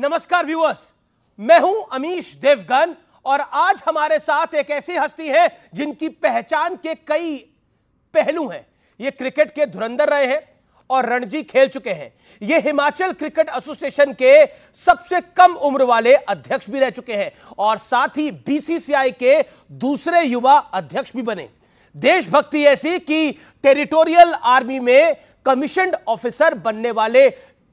नमस्कार व्यूअर्स मैं हूं अमीश देवगन और आज हमारे साथ एक ऐसी हस्ती है जिनकी पहचान के कई पहलू हैं ये क्रिकेट के धुरंधर रहे हैं और रणजी खेल चुके हैं ये हिमाचल क्रिकेट एसोसिएशन के सबसे कम उम्र वाले अध्यक्ष भी रह चुके हैं और साथ ही बीसीसीआई के दूसरे युवा अध्यक्ष भी बने देशभक्ति ऐसी कि टेरिटोरियल आर्मी में कमीशन ऑफिसर बनने वाले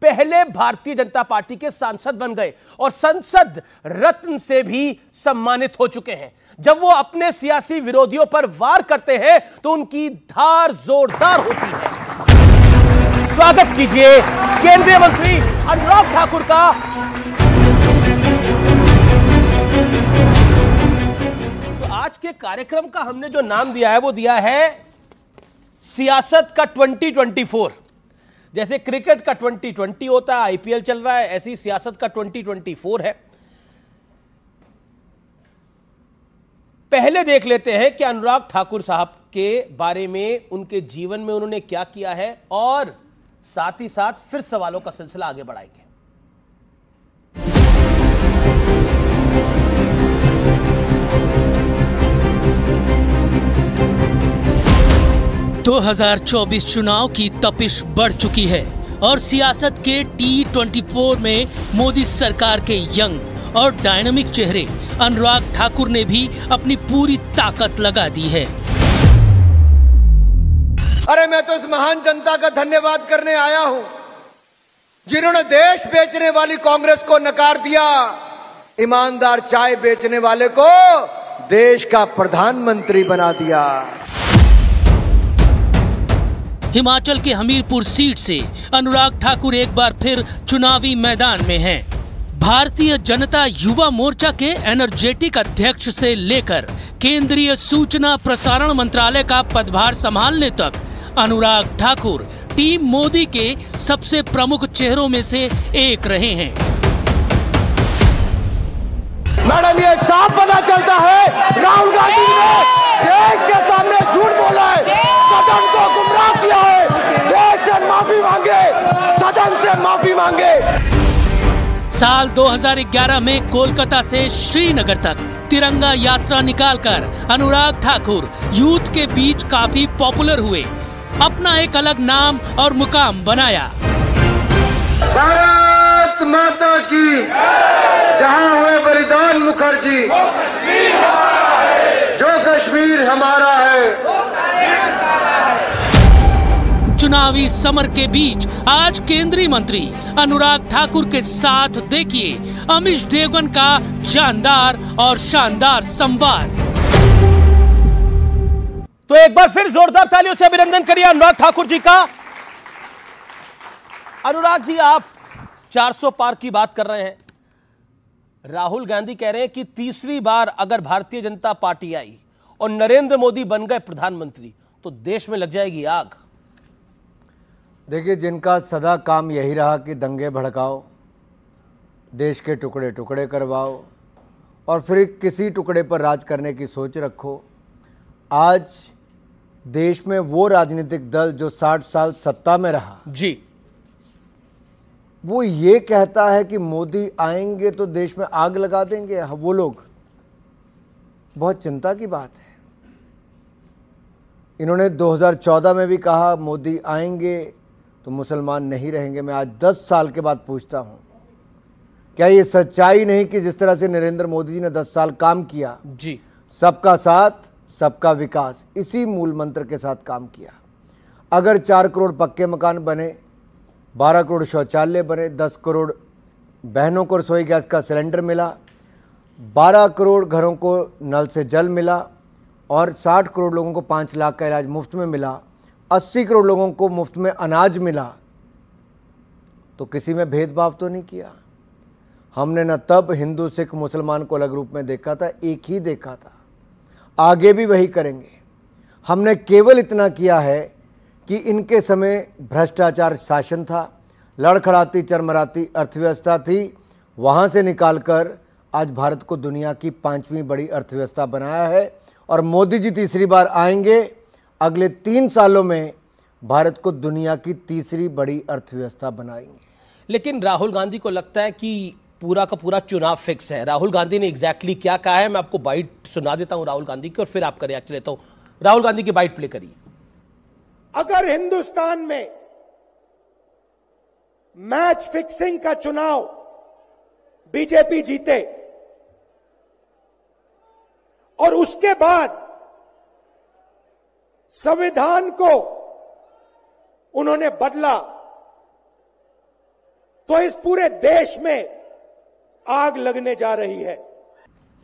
पहले भारतीय जनता पार्टी के सांसद बन गए और संसद रत्न से भी सम्मानित हो चुके हैं जब वो अपने सियासी विरोधियों पर वार करते हैं तो उनकी धार जोरदार होती है स्वागत कीजिए केंद्रीय मंत्री अनुराग ठाकुर का तो आज के कार्यक्रम का हमने जो नाम दिया है वो दिया है सियासत का 2024 जैसे क्रिकेट का 2020 होता है आईपीएल चल रहा है ऐसी सियासत का 2024 है पहले देख लेते हैं कि अनुराग ठाकुर साहब के बारे में उनके जीवन में उन्होंने क्या किया है और साथ ही साथ फिर सवालों का सिलसिला आगे बढ़ाएंगे 2024 चुनाव की तपिश बढ़ चुकी है और सियासत के टी ट्वेंटी फोर में मोदी सरकार के यंग और डायनामिक चेहरे अनुराग ठाकुर ने भी अपनी पूरी ताकत लगा दी है अरे मैं तो इस महान जनता का धन्यवाद करने आया हूँ जिन्होंने देश बेचने वाली कांग्रेस को नकार दिया ईमानदार चाय बेचने वाले को देश का प्रधानमंत्री बना दिया हिमाचल के हमीरपुर सीट से अनुराग ठाकुर एक बार फिर चुनावी मैदान में हैं। भारतीय जनता युवा मोर्चा के एनर्जेटिक अध्यक्ष से लेकर केंद्रीय सूचना प्रसारण मंत्रालय का पदभार संभालने तक अनुराग ठाकुर टीम मोदी के सबसे प्रमुख चेहरों में से एक रहे हैं मैडम ये साफ पता चलता है राहुल गांधी ने देश के सामने भगवान से माफी मांगे साल 2011 में कोलकाता से श्रीनगर तक तिरंगा यात्रा निकालकर अनुराग ठाकुर यूथ के बीच काफी पॉपुलर हुए अपना एक अलग नाम और मुकाम बनाया भारत माता की जहां हुए बलिदान मुखर्जी जो कश्मीर हमारा है चुनावी समर के बीच आज केंद्रीय मंत्री अनुराग ठाकुर के साथ देखिए अमित देवगन का जानदार और शानदार संवाद तो एक बार फिर जोरदार तालियों से अभिनंदन करिए अनुराग ठाकुर जी का अनुराग जी आप 400 पार की बात कर रहे हैं राहुल गांधी कह रहे हैं कि तीसरी बार अगर भारतीय जनता पार्टी आई और नरेंद्र मोदी बन गए प्रधानमंत्री तो देश में लग जाएगी आग देखिए जिनका सदा काम यही रहा कि दंगे भड़काओ देश के टुकड़े टुकड़े करवाओ और फिर किसी टुकड़े पर राज करने की सोच रखो आज देश में वो राजनीतिक दल जो 60 साल सत्ता में रहा जी वो ये कहता है कि मोदी आएंगे तो देश में आग लगा देंगे हाँ, वो लोग बहुत चिंता की बात है इन्होंने 2014 में भी कहा मोदी आएंगे तो मुसलमान नहीं रहेंगे मैं आज दस साल के बाद पूछता हूँ क्या ये सच्चाई नहीं कि जिस तरह से नरेंद्र मोदी जी ने दस साल काम किया जी सबका साथ सबका विकास इसी मूल मंत्र के साथ काम किया अगर चार करोड़ पक्के मकान बने बारह करोड़ शौचालय बने दस करोड़ बहनों को रसोई गैस का सिलेंडर मिला बारह करोड़ घरों को नल से जल मिला और साठ करोड़ लोगों को पाँच लाख का इलाज मुफ्त में मिला 80 करोड़ लोगों को मुफ्त में अनाज मिला तो किसी में भेदभाव तो नहीं किया हमने न तब हिंदू सिख मुसलमान को अलग रूप में देखा था एक ही देखा था आगे भी वही करेंगे हमने केवल इतना किया है कि इनके समय भ्रष्टाचार शासन था लड़खड़ाती चरमराती अर्थव्यवस्था थी वहाँ से निकालकर आज भारत को दुनिया की पांचवी बड़ी अर्थव्यवस्था बनाया है और मोदी जी तीसरी बार आएंगे अगले तीन सालों में भारत को दुनिया की तीसरी बड़ी अर्थव्यवस्था बनाएंगे लेकिन राहुल गांधी को लगता है कि पूरा का पूरा चुनाव फिक्स है राहुल गांधी ने एग्जैक्टली क्या कहा है मैं आपको बाइट सुना देता हूं राहुल गांधी की और फिर आपका रिएक्ट लेता हूं राहुल गांधी की बाइट प्ले करिए अगर हिंदुस्तान में मैच फिक्सिंग का चुनाव बीजेपी जीते और उसके बाद संविधान को उन्होंने बदला तो इस पूरे देश में आग लगने जा रही है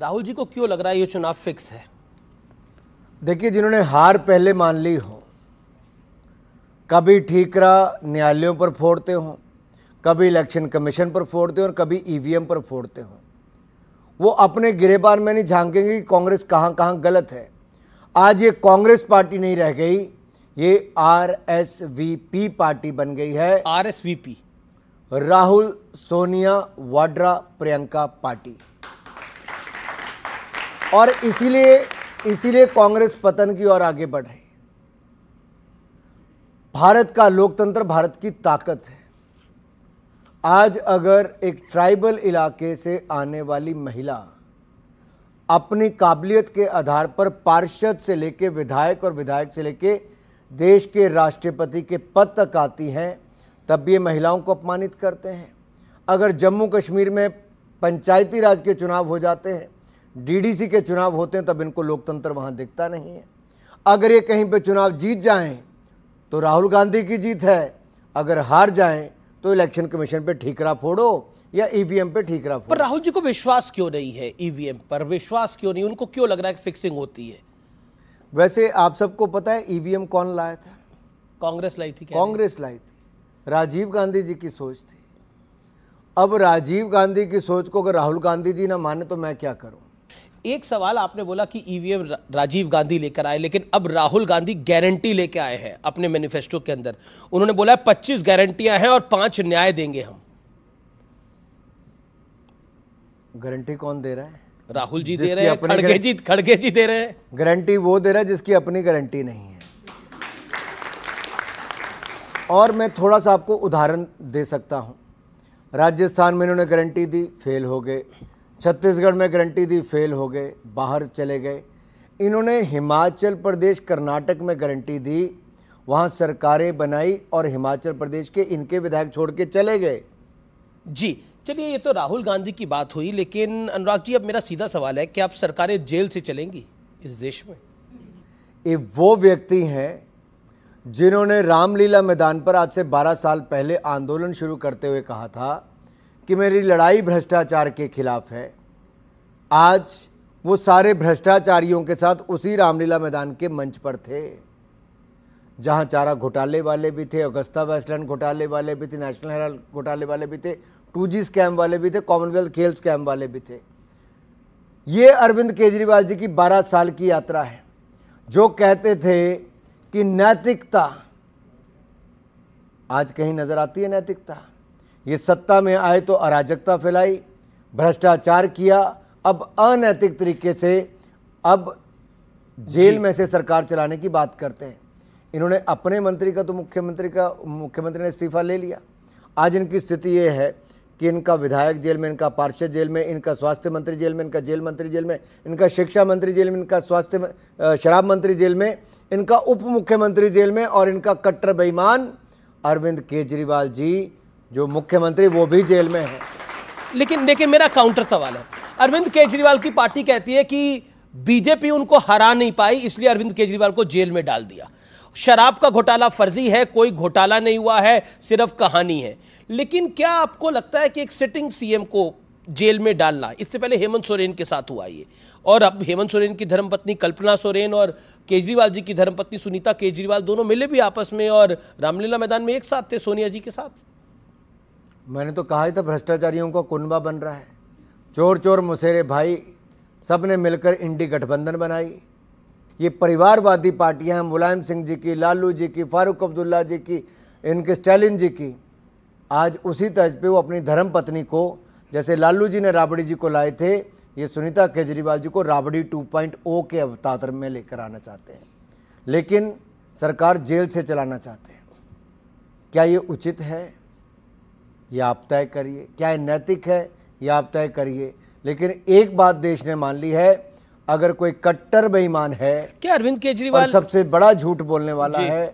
राहुल जी को क्यों लग रहा है ये चुनाव फिक्स है देखिए जिन्होंने हार पहले मान ली हो कभी ठीकरा न्यायालयों पर फोड़ते हो कभी इलेक्शन कमीशन पर फोड़ते हो और कभी ईवीएम पर फोड़ते हो वो अपने गिरेबान में नहीं झांकेंगे कि कांग्रेस कहां कहां गलत है आज ये कांग्रेस पार्टी नहीं रह गई ये R S V P party बन गई है R S V P Rahul Sonia Vadra Priyanka party और इसीलिए इसीलिए कांग्रेस पतन की ओर आगे बढ़ रही भारत का लोकतंत्र भारत की ताकत है आज अगर एक ट्राइबल इलाके से आने वाली महिला अपनी काबिलियत के आधार पर पार्षद से लेकर विधायक और विधायक से लेकर देश के राष्ट्रपति के पद तक आती हैं तब ये महिलाओं को अपमानित करते हैं अगर जम्मू कश्मीर में पंचायती राज के चुनाव हो जाते हैं डीडीसी के चुनाव होते हैं तब इनको लोकतंत्र वहाँ दिखता नहीं है अगर ये कहीं पे चुनाव जीत जाएं तो राहुल गांधी की जीत है अगर हार जाएं तो इलेक्शन कमीशन पे ठीकरा फोड़ो या ईवीएम e पे ठीक रहा पर राहुल जी को विश्वास क्यों नहीं है ईवीएम e पर विश्वास क्यों नहीं उनको क्यों लग रहा है कि फिक्सिंग होती है वैसे आप सबको पता है ईवीएम e कौन लाया था कांग्रेस लाई थी कांग्रेस लाई थी राजीव गांधी जी की सोच थी अब राजीव गांधी की सोच को अगर राहुल गांधी जी ना माने तो मैं क्या करूं एक सवाल आपने बोला कि ईवीएम राजीव गांधी लेकर आए लेकिन अब राहुल गांधी गारंटी लेकर आए हैं अपने मैनिफेस्टो के अंदर उन्होंने बोला है पच्चीस गारंटियां हैं और पांच न्याय देंगे हम गारंटी कौन दे रहा है राहुल जी दे रहे हैं खड़गे जी खड़गे जी दे रहे हैं गारंटी वो दे रहा है जिसकी अपनी गारंटी नहीं है और मैं थोड़ा सा आपको उदाहरण दे सकता हूँ राजस्थान में इन्होंने गारंटी दी फेल हो गए छत्तीसगढ़ में गारंटी दी फेल हो गए बाहर चले गए इन्होंने हिमाचल प्रदेश कर्नाटक में गारंटी दी वहां सरकारें बनाई और हिमाचल प्रदेश के इनके विधायक छोड़ के चले गए जी चलिए ये तो राहुल गांधी की बात हुई लेकिन अनुराग जी अब मेरा सीधा सवाल है कि आप सरकारें जेल से चलेंगी इस देश में ये वो व्यक्ति हैं जिन्होंने रामलीला मैदान पर आज से 12 साल पहले आंदोलन शुरू करते हुए कहा था कि मेरी लड़ाई भ्रष्टाचार के खिलाफ है आज वो सारे भ्रष्टाचारियों के साथ उसी रामलीला मैदान के मंच पर थे जहां चारा घोटाले वाले भी थे अगस्ता वेस्टलैंड घोटाले वाले भी थे नेशनल हेराल्ड घोटाले वाले भी थे टू जी स्कैम वाले भी थे कॉमनवेल्थ खेल स्कैम वाले भी थे ये अरविंद केजरीवाल जी की 12 साल की यात्रा है जो कहते थे कि नैतिकता आज कहीं नज़र आती है नैतिकता ये सत्ता में आए तो अराजकता फैलाई भ्रष्टाचार किया अब अनैतिक तरीके से अब जेल में से सरकार चलाने की बात करते हैं इन्होंने अपने मंत्री का तो मुख्यमंत्री का मुख्यमंत्री ने इस्तीफा ले लिया आज इनकी स्थिति ये है कि इनका विधायक जेल में इनका पार्षद जेल में इनका स्वास्थ्य मंत्री जेल में इनका जेल मंत्री जेल में इनका शिक्षा मंत्री जेल में इनका स्वास्थ्य शराब मंत्री जेल में इनका उप मुख्यमंत्री जेल में और इनका कट्टर बेईमान अरविंद केजरीवाल जी जो मुख्यमंत्री वो भी जेल में है लेकिन देखिए मेरा काउंटर सवाल है अरविंद केजरीवाल की पार्टी कहती है कि बीजेपी उनको हरा नहीं पाई इसलिए अरविंद केजरीवाल को जेल में डाल दिया शराब का घोटाला फर्जी है कोई घोटाला नहीं हुआ है सिर्फ कहानी है लेकिन क्या आपको लगता है कि एक सिटिंग सीएम को जेल में डालना इससे पहले हेमंत सोरेन के साथ हुआ ये और अब हेमंत सोरेन की धर्मपत्नी कल्पना सोरेन और केजरीवाल जी की धर्मपत्नी सुनीता केजरीवाल दोनों मिले भी आपस में और रामलीला मैदान में एक साथ थे सोनिया जी के साथ मैंने तो कहा ही था भ्रष्टाचारियों का कुनबा बन रहा है चोर चोर मुसेरे भाई सब ने मिलकर इंडी गठबंधन बनाई ये परिवारवादी पार्टियां हैं मुलायम सिंह जी की लालू जी की फारूक अब्दुल्ला जी की इनके स्टालिन जी की आज उसी तर्ज पे वो अपनी धर्म पत्नी को जैसे लालू जी ने राबड़ी जी को लाए थे ये सुनीता केजरीवाल जी को राबड़ी 2.0 के अवतार में लेकर आना चाहते हैं लेकिन सरकार जेल से चलाना चाहते हैं क्या ये उचित है या आप तय करिए क्या ये नैतिक है या आप तय करिए लेकिन एक बात देश ने मान ली है अगर कोई कट्टर बेईमान है क्या अरविंद केजरीवाल सबसे बड़ा झूठ बोलने वाला है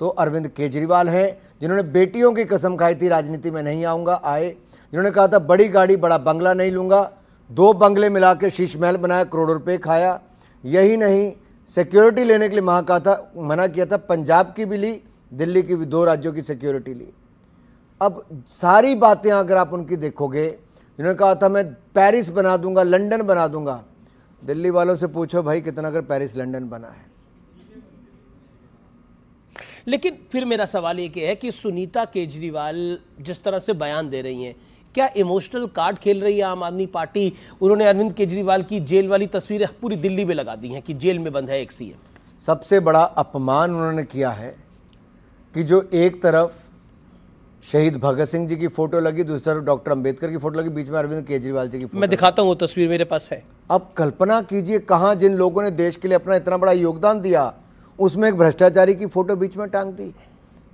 तो अरविंद केजरीवाल है जिन्होंने बेटियों की कसम खाई थी राजनीति में नहीं आऊँगा आए जिन्होंने कहा था बड़ी गाड़ी बड़ा बंगला नहीं लूंगा दो बंगले मिला के शीश महल बनाया करोड़ों रुपये खाया यही नहीं सिक्योरिटी लेने के लिए महा कहा था मना किया था पंजाब की भी ली दिल्ली की भी दो राज्यों की सिक्योरिटी ली अब सारी बातें अगर आप उनकी देखोगे जिन्होंने कहा था मैं पेरिस बना दूंगा लंडन बना दूंगा दिल्ली वालों से पूछो भाई कितना अगर पेरिस लंदन बना है लेकिन फिर मेरा सवाल ये है कि सुनीता केजरीवाल जिस तरह से बयान दे रही हैं क्या इमोशनल कार्ड खेल रही है आम आदमी पार्टी उन्होंने अरविंद केजरीवाल की जेल वाली तस्वीरें पूरी दिल्ली में लगा दी हैं कि जेल में बंद है एक सीएम सबसे बड़ा अपमान उन्होंने किया है कि जो एक तरफ शहीद भगत सिंह जी की फोटो लगी दूसरी तरफ डॉक्टर अंबेडकर की फोटो लगी बीच में अरविंद केजरीवाल जी की फोटो मैं दिखाता हूँ तस्वीर मेरे पास है अब कल्पना कीजिए कहाँ जिन लोगों ने देश के लिए अपना इतना बड़ा योगदान दिया उसमें एक भ्रष्टाचारी की फोटो बीच में टांग दी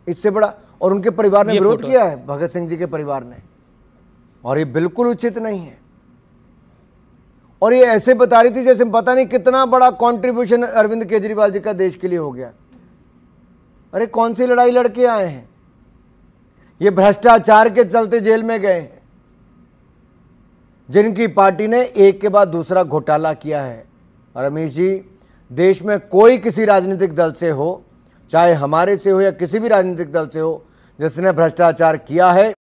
इससे बड़ा और उनके परिवार ने विरोध किया है भगत सिंह जी के परिवार ने और ये बिल्कुल उचित नहीं है और ये ऐसे बता रही थी जैसे पता नहीं कितना बड़ा कंट्रीब्यूशन अरविंद केजरीवाल जी का देश के लिए हो गया अरे कौन सी लड़ाई लड़के आए हैं ये भ्रष्टाचार के चलते जेल में गए हैं जिनकी पार्टी ने एक के बाद दूसरा घोटाला किया है रमेश जी देश में कोई किसी राजनीतिक दल से हो चाहे हमारे से हो या किसी भी राजनीतिक दल से हो जिसने भ्रष्टाचार किया है